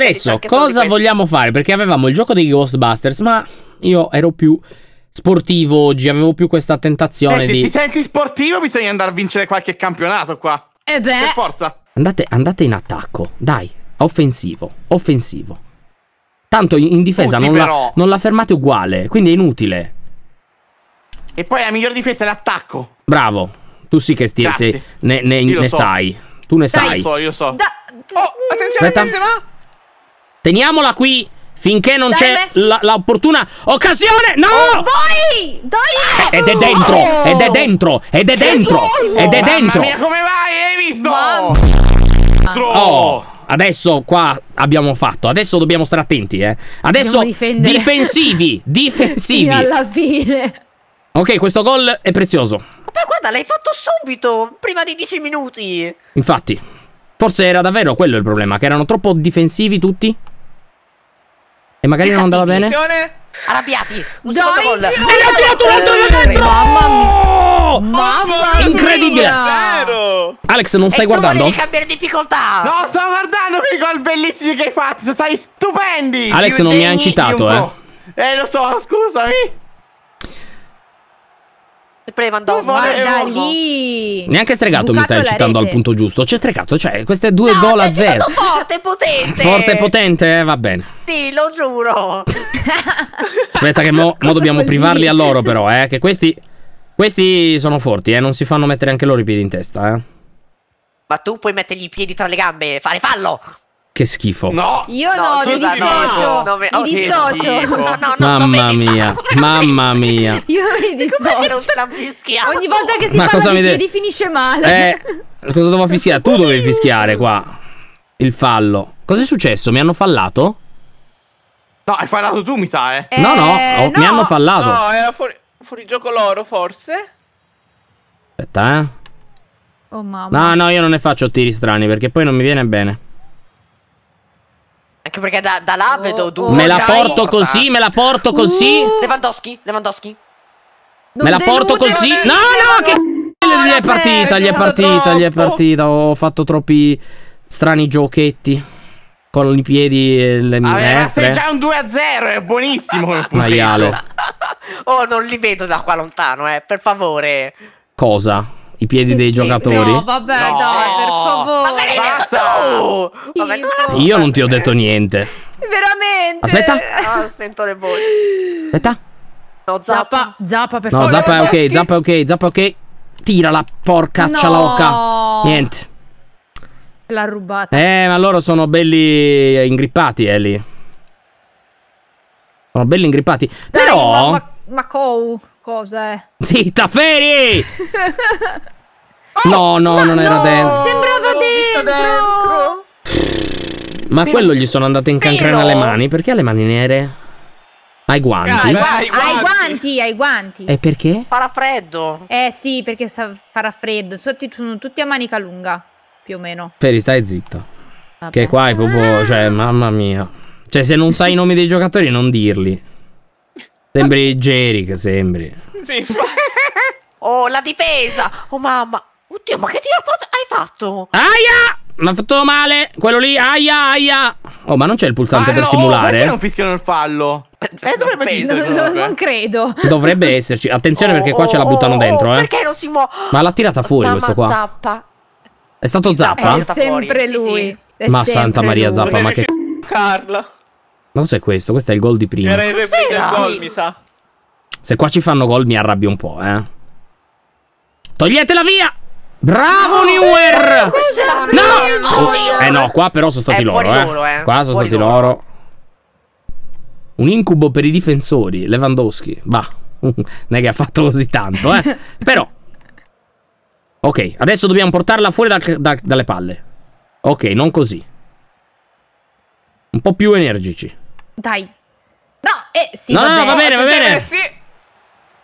adesso cosa vogliamo fare? Perché avevamo il gioco dei Ghostbusters, ma io ero più sportivo oggi, avevo più questa tentazione eh, se di... ti senti sportivo bisogna andare a vincere qualche campionato qua. E eh beh... Per forza. Andate, andate in attacco, dai, offensivo, offensivo. Tanto in difesa non, la, non, la, fermate uguale, quindi è inutile. E poi la miglior difesa è l'attacco. Bravo, tu sì che stirsi, ne, ne, ne so. sai. Tu ne sai. Dai, io so, io so. Da... Oh, attenzione, Aspetta. Benzema! Teniamola qui finché non c'è l'opportuna occasione. No! Oh, voi! Dai! Eh, ed è dentro! Oh! Ed è dentro! Ed è dentro! Ed è dentro! Mamma mia, come vai? Hai visto? Oh! Adesso qua abbiamo fatto. Adesso dobbiamo stare attenti, eh. Adesso difensivi, difensivi. Sì, alla fine. Ok, questo gol è prezioso. Ma guarda, l'hai fatto subito, prima di 10 minuti. Infatti. Forse era davvero quello il problema, che erano troppo difensivi tutti. E magari non andava bene. Arrabbiati! Un Dai, gol! E ha tirato l'Antonio dentro! Mamma, mamma Incredibile! Alex, non stai e guardando? Non cambiare difficoltà! No, sto guardando quei gol bellissimi che hai fatto! Stai stupendi! Alex, non mi ha incitato, eh! Eh, lo so, scusami! Prevandò. Guarda lì. Neanche stregato mi stai citando al punto giusto. C'è stregato, cioè, queste due no, gol a zero. Forte e potente. Forte e potente, eh, va bene. Ti lo giuro. Aspetta che mo, mo dobbiamo privarli dire? a loro però, eh, che questi questi sono forti, eh, non si fanno mettere anche loro i piedi in testa, eh. Ma tu puoi mettergli i piedi tra le gambe, fare fallo. Che schifo. No! Io no, mi scusa, dissocio. No, mi dissocio. No, no, mamma mia, mamma mia. Io mi dissocio. non te l'ha fischiato? Ogni volta che si Ma parla di piedi finisce male. Eh, cosa devo fischiare? Tu dovevi fischiare qua. Il fallo. Cos'è successo? Mi hanno fallato? No, hai fallato tu, mi sa, eh. eh no, no, oh, no, mi hanno fallato. No, era fuori, fuori gioco loro, forse. Aspetta, eh. Oh, mamma. No, no, io non ne faccio tiri strani perché poi non mi viene bene perché da, da là vedo oh, due. Oh, me la porto così, me la porto così. Uh. Lewandowski, Lewandowski. Non me la porto così. No, no, che no, gli è partita, gli è partita, gli è partita. Ho fatto troppi strani giochetti. Con i piedi e le mie Vabbè, ma se c'è un 2-0 è buonissimo Maiale. oh, non li vedo da qua lontano, eh, per favore. Cosa? i piedi sì, dei sì. giocatori. No, vabbè, no. dai, per favore. Vabbè, basta! Vabbè, non Io non ti ho detto niente. Veramente. Aspetta. Oh, sento le voci. Aspetta. No, zappa. Zappa, per favore. zappa è ok, zappa è ok, zappa è ok. Tira la porca no. cialocca. Niente. L'ha rubata. Eh, ma loro sono belli ingrippati, eh, lì. Sono belli ingrippati. Dai, Però... Ma, Macou, cosa è? Zitta, Feri! oh, no, no, non no, era dentro. Sembrava dentro. dentro. Ma Però... quello gli sono andato in cancrena alle mani. Perché ha le mani nere? Ai guanti. Ah, ai, guanti. ai guanti, guanti. E perché? Farà freddo. Eh sì, perché farà freddo. Tutti, tutti a manica lunga, più o meno. Feri, stai zitto. Vabbè. Che qua è proprio, cioè, mamma mia. Cioè, se non sai i nomi dei giocatori, non dirli. Sembri Jerick, sembri. Sì, oh, la difesa! Oh, mamma! Oddio, ma che tiro hai fatto? Aia! Mi ha fatto male! Quello lì, aia, aia! Oh, ma non c'è il pulsante ah, per no, simulare? Perché non fischiano il fallo? Eh, cioè, dovrebbe esserci. No, eh. eh. non credo. Dovrebbe esserci. Attenzione oh, perché qua oh, ce la oh, buttano oh, dentro, eh. Perché non si muove? Ma l'ha tirata fuori Mamma questo qua. Zappa. È stato Zappa? È sempre lui. Sì, sì. È ma sempre Santa Maria lui. Zappa, ma che... Carla. Ma cos'è questo? Questo è il gol di prima. Era il replay del gol, mi sa. Se qua ci fanno gol mi arrabbio un po', eh. Toglietela via! Bravo no, Newer! No! Oh, eh no, qua però sono stati loro, eh. loro, eh. Qua sono stati loro. loro. Un incubo per i difensori, Lewandowski. Bah, uh, non è che ha fatto così tanto, eh. però. Ok, adesso dobbiamo portarla fuori da, da, dalle palle. Ok, non così. Un po' più energici. Dai. No, eh sì. No, va bene, va bene. Va bene? Sì.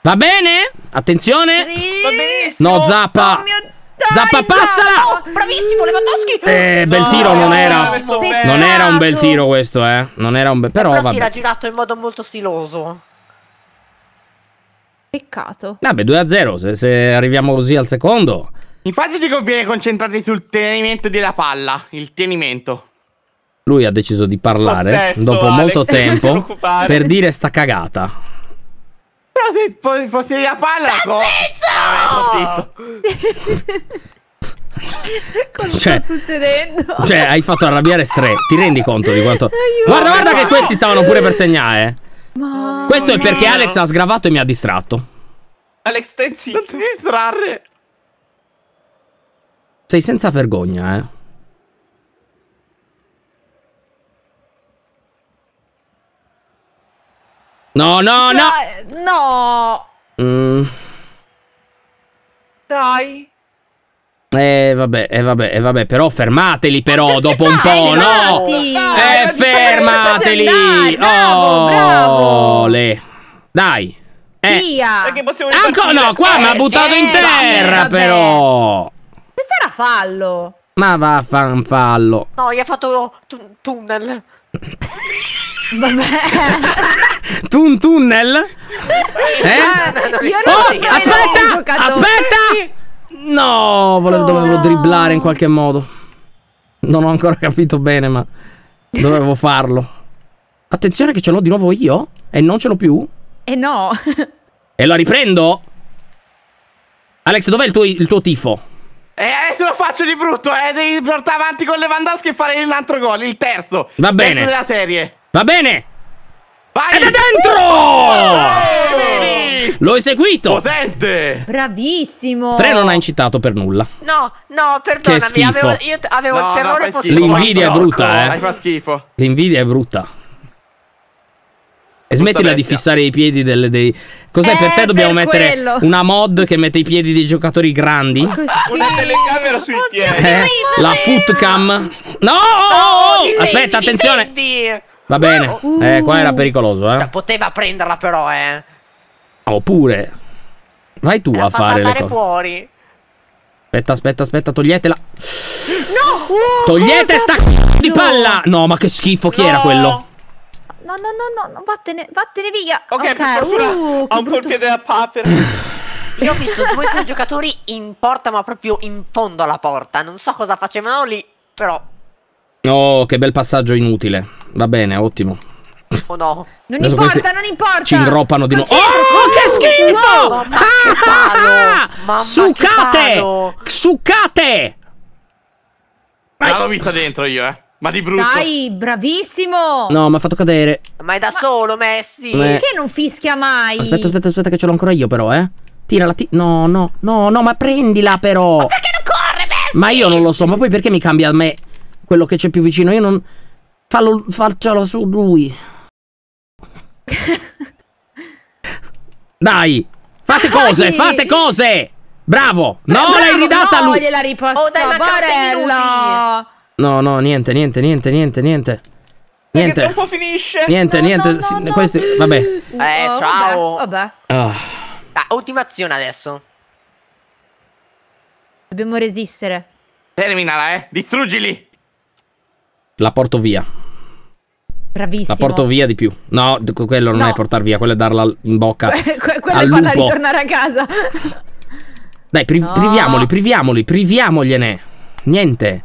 Va bene? Attenzione. Sì. Va benissimo. No, Zappa. Oh, mio... Dai, Zappa, passala! Oh, bravissimo, Lewandowski! Eh, bel no, tiro non era. Non era un bel tiro questo, eh. Non era un bel... Però, eh, però vabbè. sì, l'ha girato in modo molto stiloso. Peccato. Vabbè, 2-0, se, se arriviamo così al secondo. Infatti ti conviene concentrarti sul tenimento della palla, il tenimento lui ha deciso di parlare Possesso, dopo Alex, molto tempo per dire sta cagata. Però se fossi a farla, ah, Cosa cioè, sta succedendo? Cioè, hai fatto arrabbiare Stre. Ti rendi conto di quanto. Aiuto. Guarda, guarda che questi stavano pure per segnare. Eh. Ma... Questo è perché Alex ha sgravato e mi ha distratto. Alex, stai zitto. Non ti distrarre. Sei senza vergogna, eh. No, no, no! Dai, no! Mm. Dai! Eh vabbè, eh vabbè, eh vabbè, però fermateli però dopo un po', no? Dai, eh fermateli! Andare, bravo, bravo. Le. Dai! Eh. Via! Ancora no, qua eh, mi ha buttato in terra vabbè. però! Questo era fallo! Ma va a fare un fallo! No, gli ha fatto tunnel! vabbè! tu un tunnel? Eh? oh, aspetta! Aspetta! No, volevo, dovevo dribblare in qualche modo. Non ho ancora capito bene, ma dovevo farlo. Attenzione che ce l'ho di nuovo io? E non ce l'ho più? E no. e la riprendo? Alex, dov'è il, il tuo tifo? Eh, eh, e adesso lo faccio di brutto, eh. Devi portare avanti con Lewandowski e fare un altro gol, il terzo. Va bene. terzo della serie. Va bene. Vai! Ed è dentro! Oh! L'ho eseguito! Potente! Bravissimo! Tre non ha incitato per nulla. No, no, perdonami. Avevo, io avevo no, il terrore no, fosse... L'invidia è brutta, eh. Fa schifo. L'invidia è brutta. E smettila di fissare i piedi del, dei... Cos'è eh, per te eh, dobbiamo per mettere quello. una mod che mette i piedi dei giocatori grandi? Ah, una telecamera sui piedi. Eh, la footcam. No! no oh, oh, oh. Aspetta, attenzione. Va bene. Uh. Eh, qua era pericoloso, eh. Cioè, poteva prenderla però, eh. Oppure. Vai tu era a fare le cose. fuori. Aspetta, aspetta, aspetta, toglietela. No! Oh, Togliete sta c***o di palla! No, ma che schifo, chi no. era quello? No, no, no, no, no, vattene, vattene via. Ok, okay. per uh, fortuna uh, ha un po' il piede da papera. Io ho visto due o tre giocatori in porta, ma proprio in fondo alla porta. Non so cosa facevano lì, però... Oh, che bel passaggio inutile. Va bene, ottimo. Oh no. Non Adesso importa, non importa. Ci ingroppano di nuovo. Oh, uh, che schifo! No, mamma ah, che succate! Che succate! Ma l'ho vista dentro io, eh. Ma di brutto. Dai, bravissimo. No, mi ha fatto cadere. Ma è da ma... solo, Messi. Perché non fischia mai? Aspetta, aspetta, aspetta, che ce l'ho ancora io, però, eh. Tirala, ti... No, no, no, no, ma prendila, però. Ma perché non corre, Messi? Ma io non lo so, ma poi perché mi cambia a me quello che c'è più vicino? Io non... Fallo, faccialo su lui. Dai, fate ah, cose, fate cose. Bravo. No, l'hai ridata no, lui. gliela ripasso. Oh, dai, Barella. No, no, niente, niente, niente, niente, niente. Niente. Un po' finisce. Niente, no, niente. No, sì, questi, vabbè. Eh, ciao. Vabbè. vabbè. Ah, ah ultimazione adesso. Dobbiamo resistere. Terminala, eh. Distruggili. La porto via. Bravissimo. La porto via di più. No, quello non no. è portar via, quello è darla in bocca. Que que quella è farla ritornare a casa. Dai, pri no. priviamoli, priviamoli, priviamogliene. Niente.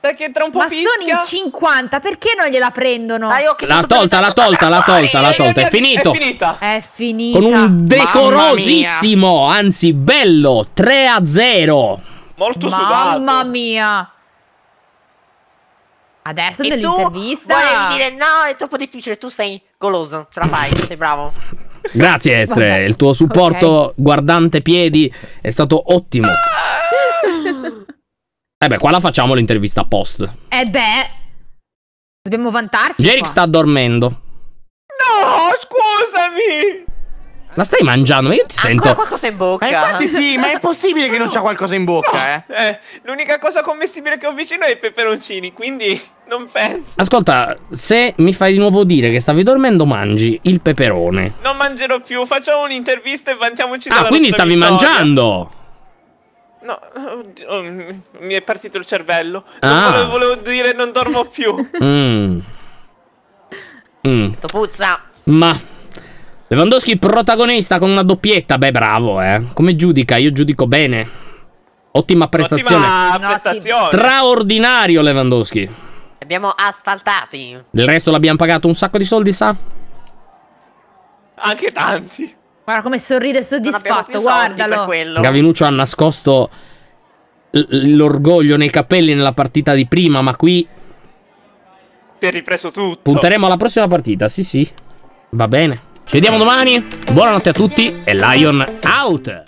Perché tra un po' Ma fischia. sono in 50, perché non gliela prendono? Dai, ah, okay, l'ha tolta, l'ha tolta, l'ha tolta, l'ha tolta, è finito. È finita. È finita. Con un decorosissimo, anzi bello, 3 a 0. Molto sudato. Mamma mia. Adesso e dell'intervista. Tu volevi dire no, è troppo difficile, tu sei goloso, ce la fai, sei bravo. Grazie Estre, il tuo supporto okay. guardante piedi è stato ottimo. eh beh, qua la facciamo l'intervista post. Eh beh, dobbiamo vantarci. Jerick sta dormendo. No, scusami. La stai mangiando? Ma io ti Ancora sento. qualcosa in bocca. Ma infatti sì, ma è possibile che non c'ha qualcosa in bocca, no. eh. eh L'unica cosa commestibile che ho vicino è i peperoncini, quindi non penso. Ascolta, se mi fai di nuovo dire che stavi dormendo, mangi il peperone. Non mangerò più, facciamo un'intervista e vantiamoci ah, Ah, quindi stavi vittoria. mangiando. No, mm, mi è partito il cervello. Ah. Volevo, volevo, dire non dormo più. Mmm. Mm. mm. Topuzza. Ma Lewandowski protagonista con una doppietta. Beh, bravo, eh. Come giudica? Io giudico bene. Ottima prestazione. Ottima prestazione. Straordinario Lewandowski. Abbiamo asfaltati. Del resto l'abbiamo pagato un sacco di soldi, sa? Anche tanti. Guarda come sorride soddisfatto, guardalo. Gavinuccio ha nascosto l'orgoglio nei capelli nella partita di prima, ma qui... Ti è ripreso tutto. Punteremo alla prossima partita, sì sì. Va bene. Ci vediamo domani, buonanotte a tutti e Lion out!